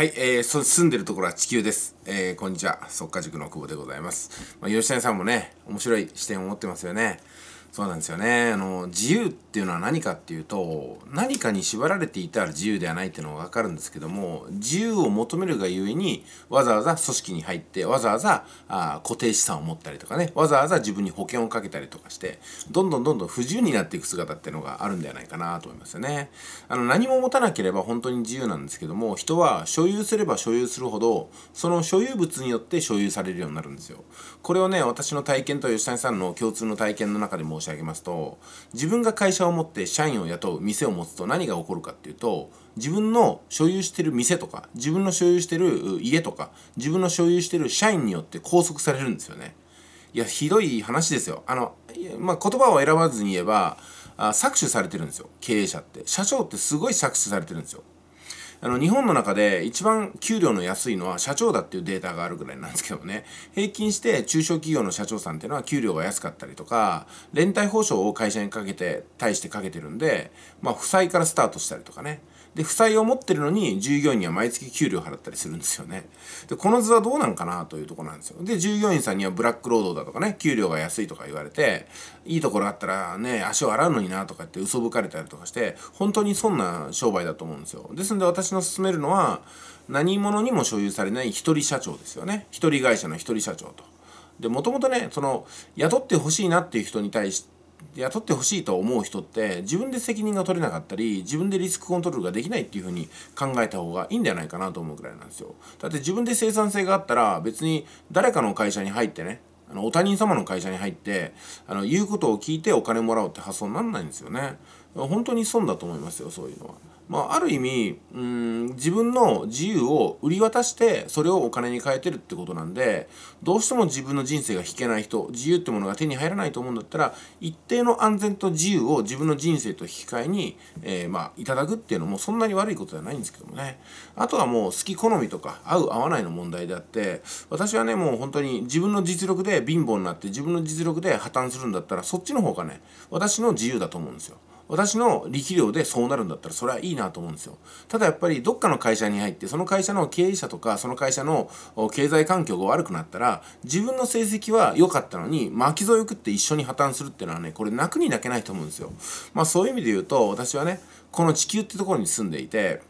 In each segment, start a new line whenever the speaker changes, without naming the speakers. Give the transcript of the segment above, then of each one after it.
はい、えー、住んでるところは地球です。えー、こんにちは、速稼塾の久保でございます。まあ、吉谷さんもね、面白い視点を持ってますよね。そうなんですよねあの自由っていうのは何かっていうと何かに縛られていたら自由ではないっていうのがわかるんですけども自由を求めるがゆえにわざわざ組織に入ってわざわざあ固定資産を持ったりとかねわざわざ自分に保険をかけたりとかしてどんどんどんどん不自由になっていく姿っていうのがあるんではないかなと思いますよね。あの何も持たなければ本当に自由なんですけども人は所有すれば所有するほどその所有物によって所有されるようになるんですよ。これをね私の体験と吉谷さんの共通の体験の中でも申し上げますと自分が会社を持って社員を雇う店を持つと何が起こるかっていうと自分の所有してる店とか自分の所有してる家とか自分の所有してる社員によって拘束されるんですよね。いやひどい話ですよ。あの、まあ、言葉を選ばずに言えばあ搾取されてるんですよ経営者って社長ってすごい搾取されてるんですよ。あの日本の中で一番給料の安いのは社長だっていうデータがあるぐらいなんですけどね平均して中小企業の社長さんっていうのは給料が安かったりとか連帯保証を会社にかけて対してかけてるんでまあ負債からスタートしたりとかねで、負債を持ってるのに、従業員には毎月給料払ったりするんですよね。で、この図はどうなんかなというとこなんですよ。で、従業員さんにはブラック労働だとかね、給料が安いとか言われて、いいところあったらね、足を洗うのになとかって嘘吹かれたりとかして、本当にそんな商売だと思うんですよ。ですんで私の勧めるのは、何者にも所有されない一人社長ですよね。一人会社の一人社長と。で、もともとね、その、雇ってほしいなっていう人に対して、雇ってほしいと思う人って自分で責任が取れなかったり自分でリスクコントロールができないっていう風に考えた方がいいんじゃないかなと思うくらいなんですよだって自分で生産性があったら別に誰かの会社に入ってねあのお他人様の会社に入ってあの言うことを聞いてお金もらおうって発想にならないんですよね本当に損だと思いますよそういうのは。まあ、ある意味うん自分の自由を売り渡してそれをお金に変えてるってことなんでどうしても自分の人生が引けない人自由ってものが手に入らないと思うんだったら一定の安全と自由を自分の人生と引き換えに、えー、まあ、いただくっていうのもそんなに悪いことではないんですけどもねあとはもう好き好みとか合う合わないの問題であって私はねもう本当に自分の実力で貧乏になって自分の実力で破綻するんだったらそっちの方がね私の自由だと思うんですよ。私の力量でそうなるんだったらそれはいいなと思うんですよ。ただやっぱりどっかの会社に入ってその会社の経営者とかその会社の経済環境が悪くなったら自分の成績は良かったのに巻き添えを食って一緒に破綻するっていうのはねこれ泣くに泣けないと思うんですよ。まあそういう意味で言うと私はねこの地球ってところに住んでいて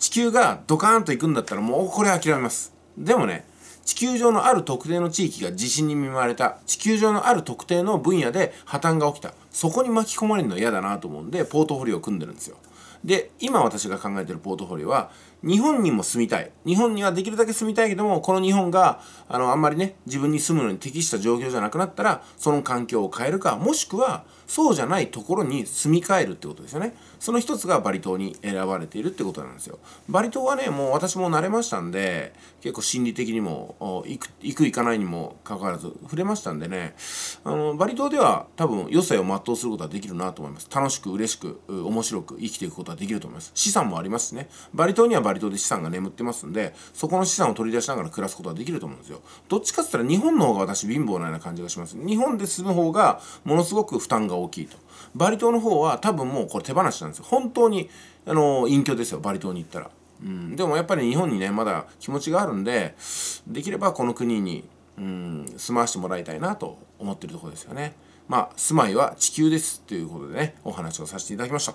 地球がドカーンと行くんだったらもうこれ諦めます。でもね地球上のある特定の地域が地震に見舞われた地球上のある特定の分野で破綻が起きたそこに巻き込まれるの嫌だなと思うんでポートフォリオを組んでるんですよで、今私が考えてるポートフォリオは、日本にも住みたい。日本にはできるだけ住みたいけども、この日本が、あの、あんまりね、自分に住むのに適した状況じゃなくなったら、その環境を変えるか、もしくは、そうじゃないところに住み替えるってことですよね。その一つがバリ島に選ばれているってことなんですよ。バリ島はね、もう私も慣れましたんで、結構心理的にも、行く、行く行かないにもかかわらず、触れましたんでね、あの、バリ島では多分、余生を全うすることはできるなと思います。楽しく、嬉しく、面白く生きていくことことができると思います。資産もありますしね。バリ島にはバリ島で資産が眠ってますんで、そこの資産を取り出しながら暮らすことはできると思うんですよ。どっちかって言ったら日本の方が私貧乏なような感じがします。日本で住む方がものすごく負担が大きいと。バリ島の方は多分もうこれ手放しなんですよ。本当に、あの、隠居ですよ。バリ島に行ったら。うん、でもやっぱり日本にね、まだ気持ちがあるんで、できればこの国に、うん、住まわしてもらいたいなと思ってるところですよね。まあ、住まいは地球ですということでね、お話をさせていただきました。